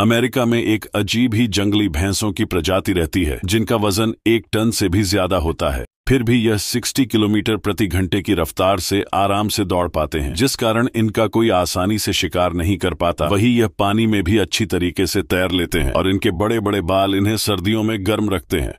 America में एक अजीब ही जंगली भैंसों की प्रजाति रहती है जिनका वजन एक टन से भी ज्यादा होता है फिर भी यह 60 किलोमीटर प्रति घंटे की रफ्तार से आराम से दौड़ पाते हैं जिस कारण इनका कोई आसानी से शिकार नहीं कर पाता वही यह पानी में भी अच्छी तरीके से तैर लेते हैं और इनके बड़े बड़े बाल इन्हें सर्दियों में गर्म रखते हैं